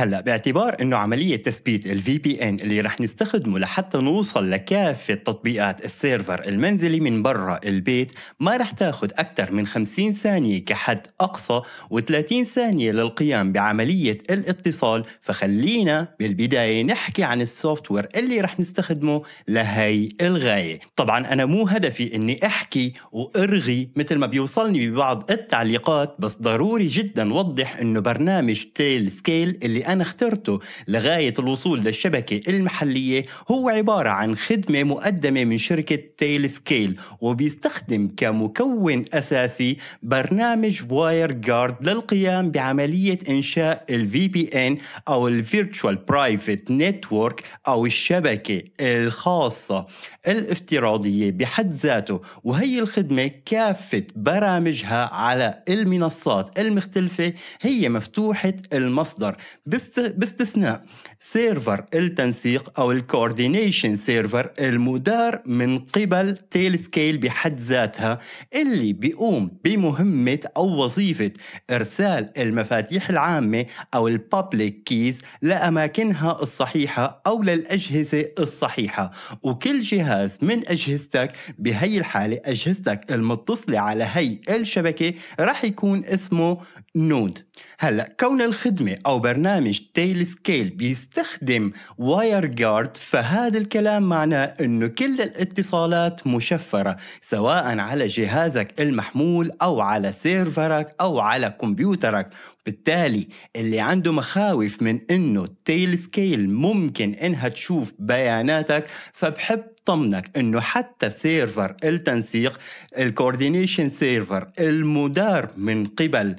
هلا باعتبار انه عمليه تثبيت الفي بي ان اللي رح نستخدمه لحتى نوصل لكافه تطبيقات السيرفر المنزلي من برا البيت ما رح تاخذ اكثر من 50 ثانيه كحد اقصى و30 ثانيه للقيام بعمليه الاتصال فخلينا بالبدايه نحكي عن السوفت وير اللي رح نستخدمه لهي الغايه طبعا انا مو هدفي اني احكي وارغي مثل ما بيوصلني ببعض التعليقات بس ضروري جدا وضح انه برنامج تيل سكيل اللي أنا اخترته لغاية الوصول للشبكة المحلية هو عبارة عن خدمة مقدمة من شركة تيل سكيل وبيستخدم كمكون أساسي برنامج واير جارد للقيام بعملية إنشاء الفي بي إن أو الفيرتشوال برايفت نتورك أو الشبكة الخاصة الافتراضية بحد ذاته وهي الخدمة كافة برامجها على المنصات المختلفة هي مفتوحة المصدر باستثناء سيرفر التنسيق أو الكوردينيشن سيرفر المدار من قبل تيل سكيل بحد ذاتها اللي بيقوم بمهمة أو وظيفة إرسال المفاتيح العامة أو البابليك كيز لأماكنها الصحيحة أو للأجهزة الصحيحة وكل جهاز من أجهزتك بهي الحالة أجهزتك المتصلة على هي الشبكة رح يكون اسمه نود هلأ كون الخدمة أو برنامج تيل سكيل بيست يستخدم واير جارد فهذا الكلام معناه انه كل الاتصالات مشفرة سواء على جهازك المحمول او على سيرفرك او على كمبيوترك بالتالي اللي عنده مخاوف من انه تيل سكيل ممكن انها تشوف بياناتك فبحب طمنك انه حتى سيرفر التنسيق الكوردينيشن سيرفر المدار من قبل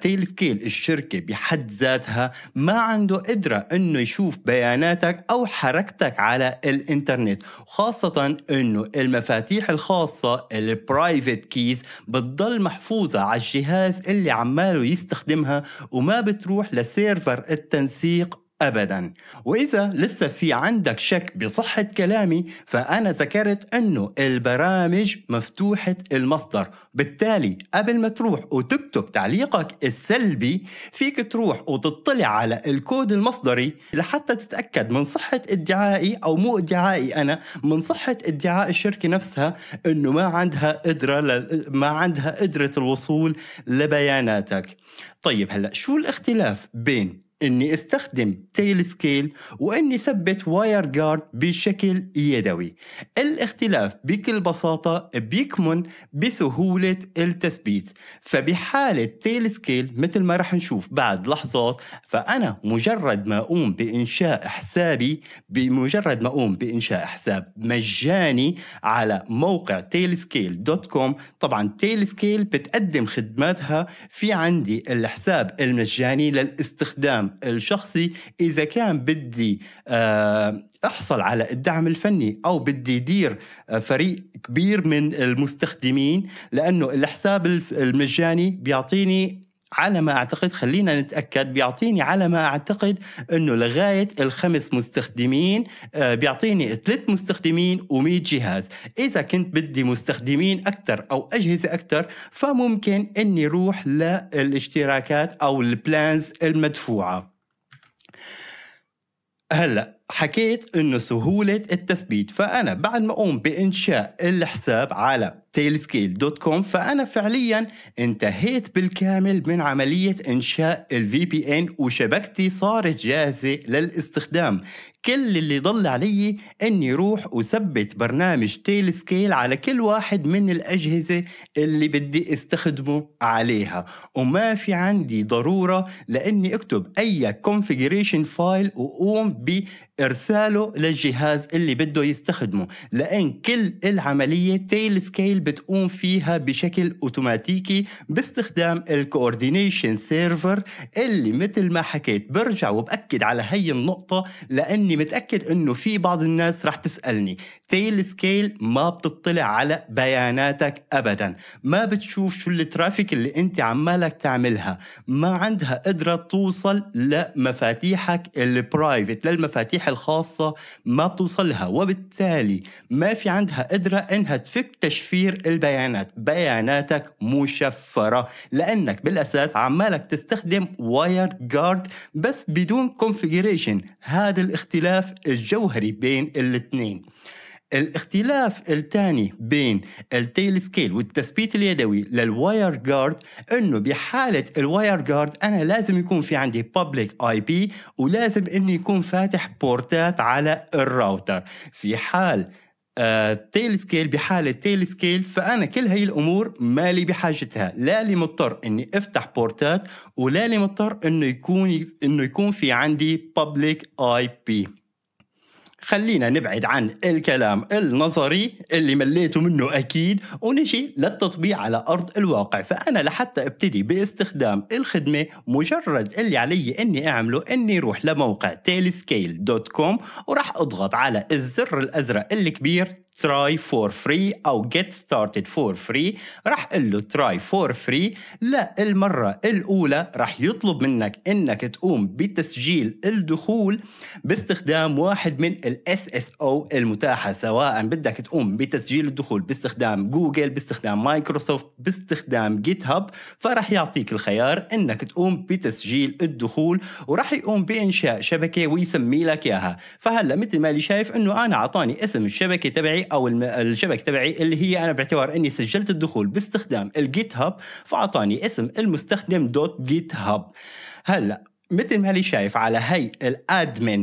تيل آه، سكيل الشركه بحد ذاتها ما عنده قدره انه يشوف بياناتك او حركتك على الانترنت خاصه انه المفاتيح الخاصه البرايفت كيز بتضل محفوظه على الجهاز اللي عماله يستخدمها وما بتروح لسيرفر التنسيق ابدا واذا لسه في عندك شك بصحه كلامي فانا ذكرت انه البرامج مفتوحه المصدر بالتالي قبل ما تروح وتكتب تعليقك السلبي فيك تروح وتطلع على الكود المصدري لحتى تتاكد من صحه ادعائي او مو ادعائي انا من صحه ادعاء الشركه نفسها انه ما عندها قدره ل... ما عندها قدره الوصول لبياناتك طيب هلا شو الاختلاف بين اني استخدم تيل سكيل واني ثبت واير جارد بشكل يدوي الاختلاف بكل بساطة بيكمن بسهولة التثبيت فبحالة تيل سكيل مثل ما رح نشوف بعد لحظات فأنا مجرد ما أقوم بإنشاء حسابي بمجرد ما أقوم بإنشاء حساب مجاني على موقع تيل سكيل دوت كوم طبعا تيل سكيل بتقدم خدماتها في عندي الحساب المجاني للاستخدام الشخصي اذا كان بدي آه، احصل على الدعم الفني او بدي دير آه، فريق كبير من المستخدمين لانه الحساب المجاني بيعطيني على ما اعتقد خلينا نتاكد بيعطيني على ما اعتقد انه لغايه الخمس مستخدمين آه، بيعطيني ثلاث مستخدمين و100 جهاز اذا كنت بدي مستخدمين اكثر او اجهزه اكثر فممكن اني روح للاشتراكات او البلانز المدفوعه هلا حكيت انه سهولة التثبيت فانا بعد ما اقوم بانشاء الحساب على تيلسكيل دوت كوم فانا فعليا انتهيت بالكامل من عملية انشاء الفي بي ان وشبكتي صارت جاهزة للاستخدام كل اللي ضل علي اني روح وثبت برنامج تيلسكيل على كل واحد من الاجهزة اللي بدي استخدمه عليها وما في عندي ضرورة لاني اكتب اي configuration فايل واقوم ب ارساله للجهاز اللي بده يستخدمه لان كل العمليه تيل سكيل بتقوم فيها بشكل اوتوماتيكي باستخدام الكوردينيشن سيرفر اللي مثل ما حكيت برجع وباكد على هي النقطه لاني متاكد انه في بعض الناس رح تسالني تيل سكيل ما بتطلع على بياناتك ابدا ما بتشوف شو الترافيك اللي انت عمالك تعملها ما عندها قدره توصل لمفاتيحك البرايفت للمفاتيح الملامح الخاصة ما بتوصلها وبالتالي ما في عندها قدرة إنها تفك تشفير البيانات بياناتك مشفرة لأنك بالأساس عمالك تستخدم واير جارد بس بدون كونفيجريشن هذا الاختلاف الجوهري بين الاثنين الاختلاف الثاني بين التيل سكيل والتثبيت اليدوي للواير جارد انه بحاله الواير جارد انا لازم يكون في عندي بابليك اي بي ولازم انه يكون فاتح بورتات على الراوتر في حال تيل آه، سكيل بحالة تيل سكيل فأنا كل هاي الأمور مالي بحاجتها لا لي مضطر إني أفتح بورتات ولا لي مضطر إنه يكون إنه يكون في عندي public IP خلينا نبعد عن الكلام النظري اللي مليته منه أكيد ونجي للتطبيق على أرض الواقع فأنا لحتى ابتدي باستخدام الخدمة مجرد اللي علي أني أعمله أني روح لموقع كوم وراح أضغط على الزر الأزرق الكبير تراي فور فري او جيت ستارتد فور فري راح اقول له تراي فور فري لا المره الاولى راح يطلب منك انك تقوم بتسجيل الدخول باستخدام واحد من الاس اس او المتاحه سواء بدك تقوم بتسجيل الدخول باستخدام جوجل باستخدام مايكروسوفت باستخدام جيت هاب فراح يعطيك الخيار انك تقوم بتسجيل الدخول وراح يقوم بانشاء شبكه ويسمي لك اياها فهلا مثل ما اللي شايف انه انا اعطاني اسم الشبكه تبعي او الشبكه تبعي اللي هي انا باعتبار اني سجلت الدخول باستخدام الجيت هاب فاعطاني اسم المستخدم دوت جيت هاب هلا مثل ما لي شايف على هي الادمن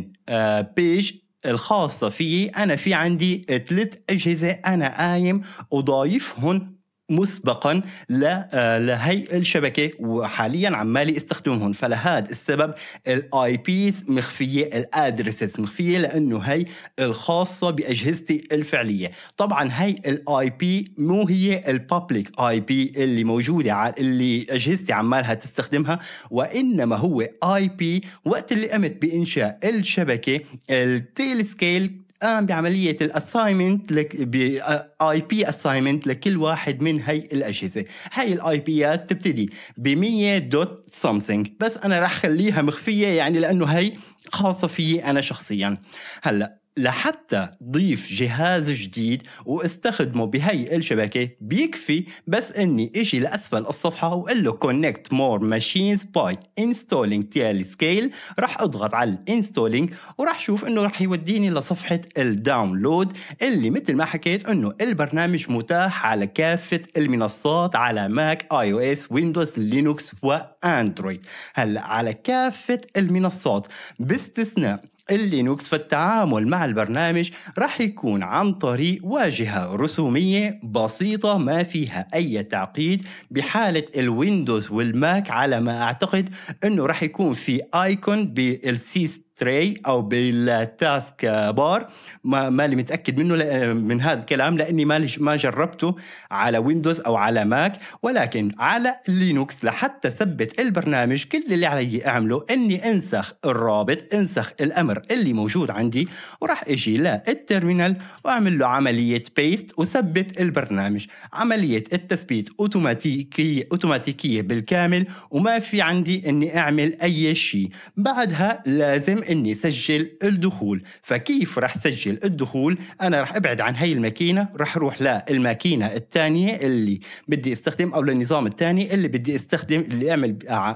بيج آه، الخاصة فيي أنا في عندي ثلاث أجهزة أنا قايم وضايفهم مسبقا آه، لهي الشبكه وحاليا عمالي استخدمهم فلهذا السبب الاي بيز مخفيه الادرسز مخفيه لانه هي الخاصه باجهزتي الفعليه طبعا هي الاي بي مو هي الببليك اي بي اللي موجوده اللي اجهزتي عمالها تستخدمها وانما هو اي بي وقت اللي قمت بانشاء الشبكه التيل سكيل قام بعملية الاساينمنت باي بي اساينمنت لكل واحد من هي الأجهزة هي الاي بيات تبتدي ب 100 دوت something بس أنا رح خليها مخفية يعني لأنه هي خاصة فيي أنا شخصيا هلأ لحتى ضيف جهاز جديد واستخدمه بهي الشبكة بيكفي بس اني اشي لأسفل الصفحة وقل له connect more machines by installing tl scale راح اضغط على installing وراح شوف انه راح يوديني لصفحة الداونلود اللي مثل ما حكيت انه البرنامج متاح على كافة المنصات على ماك اي او اس ويندوز لينوكس واندرويد هلا على كافة المنصات باستثناء اللينوكس فالتعامل مع البرنامج راح يكون عن طريق واجهة رسومية بسيطة ما فيها أي تعقيد بحالة الويندوز والماك على ما أعتقد أنه راح يكون في آيكون بالسيستم تري او بالتاسك بار ما مالي متاكد منه من هذا الكلام لاني ما ما جربته على ويندوز او على ماك ولكن على لينوكس لحتى ثبت البرنامج كل اللي علي اعمله اني انسخ الرابط انسخ الامر اللي موجود عندي وراح اجي للترمينال واعمل له عمليه بيست وثبت البرنامج عمليه التثبيت اوتوماتيكيه اوتوماتيكيه بالكامل وما في عندي اني اعمل اي شيء بعدها لازم اني سجل الدخول فكيف راح سجل الدخول انا راح ابعد عن هي الماكينه راح اروح للماكينه الثانيه اللي بدي استخدم او للنظام الثاني اللي بدي استخدم اللي اعمل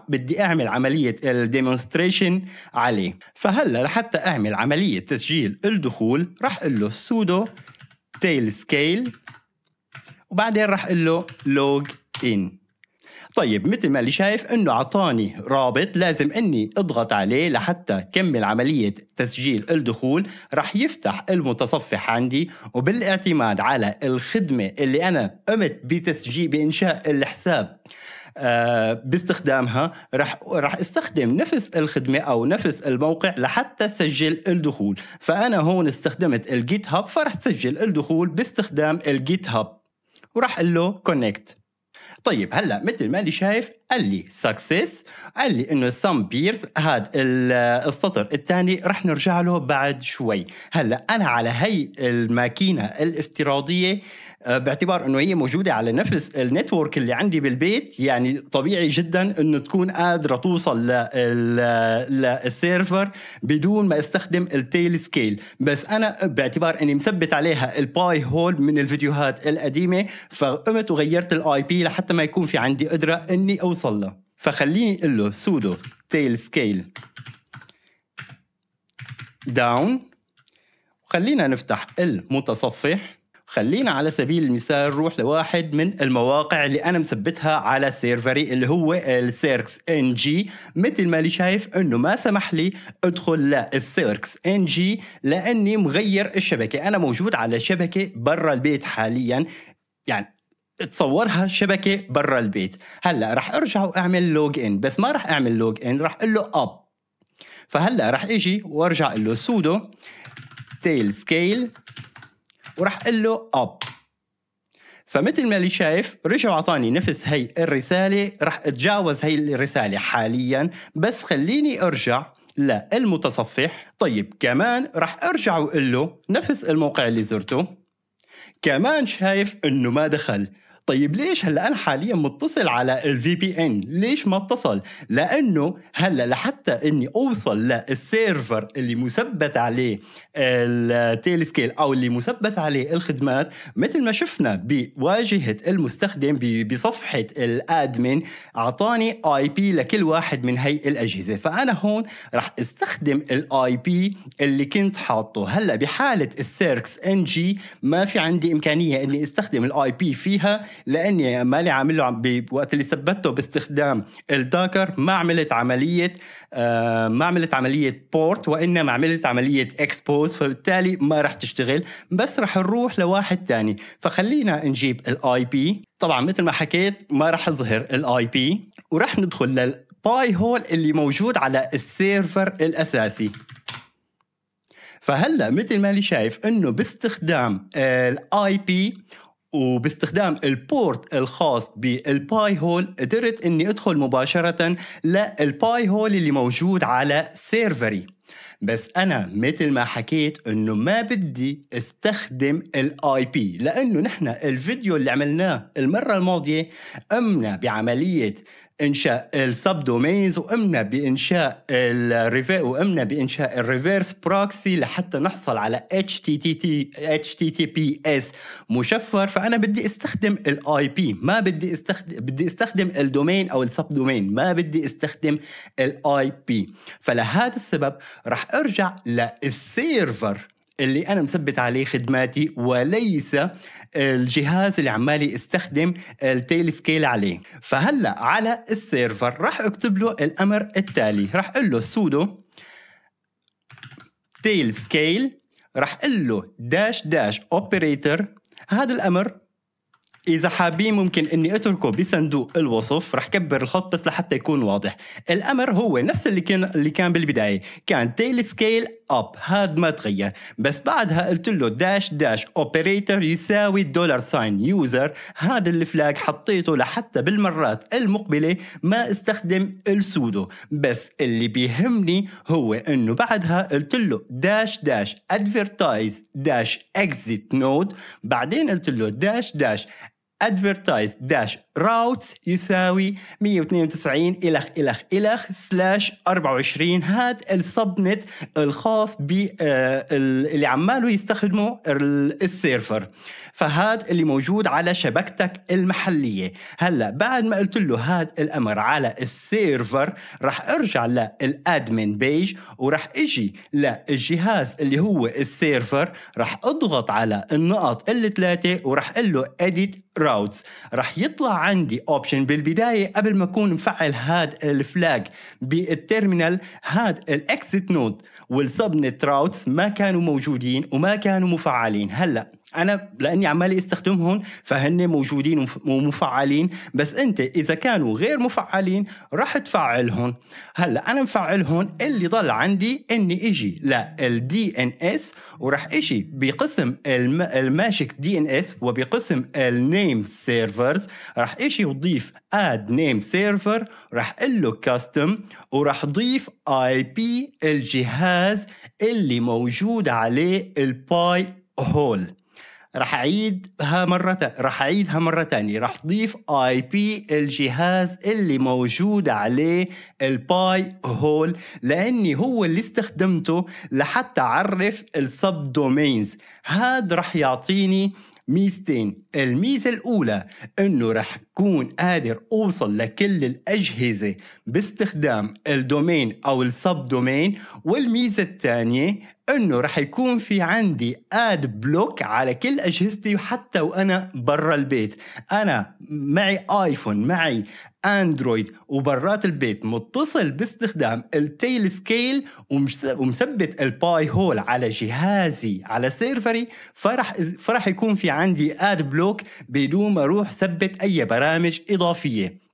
بدي اعمل عمليه الديمونستريشن عليه فهلا لحتى اعمل عمليه تسجيل الدخول راح اقول له سودو تيل سكيل وبعدين راح اقول له لوج ان طيب مثل ما اللي شايف انه عطاني رابط لازم اني اضغط عليه لحتى كمل عملية تسجيل الدخول رح يفتح المتصفح عندي وبالاعتماد على الخدمة اللي انا قمت بتسجيل بانشاء الحساب آه باستخدامها رح رح استخدم نفس الخدمه او نفس الموقع لحتى سجل الدخول فانا هون استخدمت الجيت هاب فرح سجل الدخول باستخدام الجيت هاب ورح قل له كونكت طيب هلا مثل ما اللي شايف قال لي سكسس قال لي انه سام بيرز هاد السطر الثاني رح نرجع له بعد شوي هلا انا على هي الماكينه الافتراضيه آه، باعتبار انه هي موجوده على نفس النتورك اللي عندي بالبيت يعني طبيعي جدا انه تكون قادره توصل للسيرفر بدون ما استخدم التيل سكيل بس انا باعتبار اني مثبت عليها الباي هول من الفيديوهات القديمه فقمت وغيرت الاي بي لحتى ما يكون في عندي قدره اني اوصل نوصل له فخليني اقول له سودو تيل سكيل داون خلينا نفتح المتصفح خلينا على سبيل المثال نروح لواحد من المواقع اللي انا مثبتها على سيرفري اللي هو السيركس ان جي مثل ما اللي شايف انه ما سمح لي ادخل للسيركس ان جي لاني مغير الشبكه انا موجود على شبكه برا البيت حاليا يعني تصورها شبكه برا البيت هلا رح ارجع واعمل لوج ان بس ما رح اعمل لوج ان رح اقول له اب فهلا رح اجي وارجع اقول له سودو تيل سكيل وراح اقول له اب فمثل ما اللي شايف رجع اعطاني نفس هي الرساله رح اتجاوز هي الرساله حاليا بس خليني ارجع للمتصفح طيب كمان رح ارجع واقول له نفس الموقع اللي زرته كمان شايف انه ما دخل طيب ليش هلا انا حاليا متصل على الفي بي ان ليش ما اتصل لانه هلا لحتى اني اوصل للسيرفر اللي مثبت عليه التيلسكيل او اللي مثبت عليه الخدمات مثل ما شفنا بواجهه المستخدم بصفحه الادمن اعطاني اي بي لكل واحد من هي الاجهزه فانا هون راح استخدم الاي بي اللي كنت حاطه هلا بحاله السيركس ان جي ما في عندي امكانيه اني استخدم الاي بي فيها لاني مالي عامل له بوقت اللي ثبته باستخدام الداكر ما عملت عمليه آه ما عملت عمليه بورت وانما عملت عمليه اكسبوز فبالتالي ما رح تشتغل بس رح نروح لواحد ثاني فخلينا نجيب الاي بي طبعا مثل ما حكيت ما رح يظهر الاي بي ورح ندخل للباي هول اللي موجود على السيرفر الاساسي فهلا مثل ما لي شايف انه باستخدام الاي بي وباستخدام البورت الخاص بالباي هول قدرت اني ادخل مباشرة للباي هول اللي موجود على سيرفري بس انا مثل ما حكيت انه ما بدي استخدم الاي بي لانه نحن الفيديو اللي عملناه المره الماضيه قمنا بعمليه انشاء السب دومينز وقمنا بانشاء الريفي وقمنا بانشاء الريفيرس بروكسي لحتى نحصل على HTTPS مشفر فانا بدي استخدم الاي بي ما بدي استخدم بدي استخدم الدومين او السب دومين ما بدي استخدم الاي بي فلهذا السبب رح ارجع للسيرفر اللي انا مثبت عليه خدماتي وليس الجهاز اللي عمالي استخدم التيل سكيل عليه فهلا على السيرفر راح اكتب له الامر التالي راح اقول له سودو تيل سكيل راح اقول له داش داش اوبريتور هذا الامر إذا حابين ممكن إني أتركه بصندوق الوصف رح كبر الخط بس لحتى يكون واضح، الأمر هو نفس اللي كان اللي كان بالبداية، كان تيل سكيل اب هاد ما تغير بس بعدها قلت له داش داش اوبريتر يساوي دولار ساين يوزر هذا الفلاج حطيته لحتى بالمرات المقبله ما استخدم السودو بس اللي بيهمني هو انه بعدها قلت له داش داش ادفرتايز داش اكزيت نود بعدين قلت له داش داش ادفرتايز داش راوت يساوي 192 إلخ إلخ إلخ سلاش 24 هاد السبنت الخاص ب آه، اللي عماله يستخدمه السيرفر فهاد اللي موجود على شبكتك المحلية هلا بعد ما قلت له هاد الأمر على السيرفر راح أرجع للأدمن بيج وراح إجي للجهاز اللي هو السيرفر راح أضغط على النقط الثلاثه وراح أقول له edit routes راح يطلع عندي اوبشن بالبدايه قبل ما اكون مفعل هاد الفلاج بالترمينال هاد الاكسيت نود والسبنت راوتس ما كانوا موجودين وما كانوا مفعلين هلا انا لاني عمالي استخدمهم فهن موجودين ومفعلين بس انت اذا كانوا غير مفعلين راح تفعلهم هلا انا مفعلهم اللي ضل عندي اني اجي للدي ان اس وراح اجي بقسم الماشك دي ان اس وبقسم النيم سيرفرز راح اجي وضيف اد نيم سيرفر راح اقول له كاستم وراح ضيف اي بي الجهاز اللي موجود عليه الباي هول راح اعيدها مره تا... راح اعيدها مره ثانيه راح تضيف اي بي الجهاز اللي موجود عليه الباي هول لاني هو اللي استخدمته لحتى اعرف السب دومينز هاد راح يعطيني ميزتين الميزة الأولى أنه رح كون قادر أوصل لكل الأجهزة باستخدام الدومين أو السب دومين والميزة الثانية انه رح يكون في عندي اد بلوك على كل اجهزتي وحتى وانا برا البيت انا معي ايفون معي اندرويد وبرات البيت متصل باستخدام التيل سكيل ومثبت الباي هول على جهازي على سيرفري فرح فرح يكون في عندي اد بلوك بدون ما اروح ثبت اي برامج اضافيه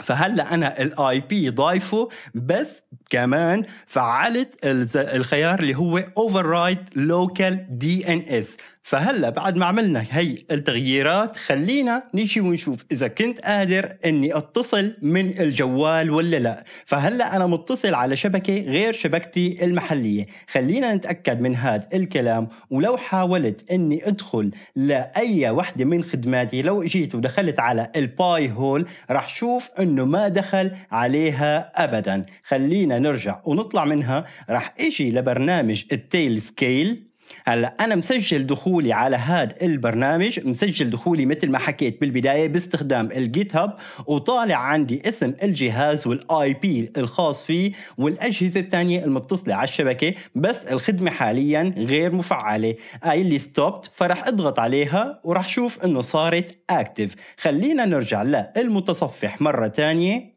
فهلا انا الاي بي ضايفه بس كمان فعلت الخيار اللي هو اوفر رايد لوكال دي ان اس فهلا بعد ما عملنا هي التغييرات خلينا نيجي ونشوف اذا كنت قادر اني اتصل من الجوال ولا لا فهلا انا متصل على شبكه غير شبكتي المحليه خلينا نتاكد من هذا الكلام ولو حاولت اني ادخل لاي وحده من خدماتي لو اجيت ودخلت على الباي هول راح شوف انه ما دخل عليها ابدا خلينا نرجع ونطلع منها راح اجي لبرنامج التيل سكيل هلا انا مسجل دخولي على هذا البرنامج مسجل دخولي مثل ما حكيت بالبدايه باستخدام الجيت هاب وطالع عندي اسم الجهاز والاي بي الخاص فيه والاجهزه الثانيه المتصله على الشبكه بس الخدمه حاليا غير مفعله اي اللي ستوبت فرح اضغط عليها وراح شوف انه صارت اكتف خلينا نرجع للمتصفح مره ثانيه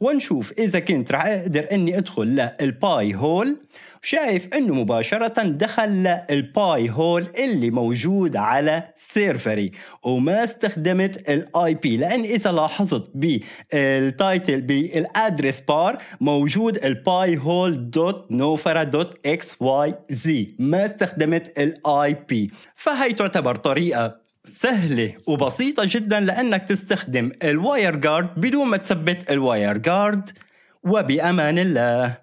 ونشوف اذا كنت رح اقدر اني ادخل للباي هول شايف انه مباشرة دخل الباي هول اللي موجود على سيرفري وما استخدمت الاي بي لان اذا لاحظت بالتايتل بالادرس بار موجود الباي هول دوت نوفرا دوت اكس واي زي ما استخدمت الاي بي فهي تعتبر طريقة سهلة وبسيطة جدا لأنك تستخدم الواير جارد بدون ما تثبت الواير جارد وبأمان الله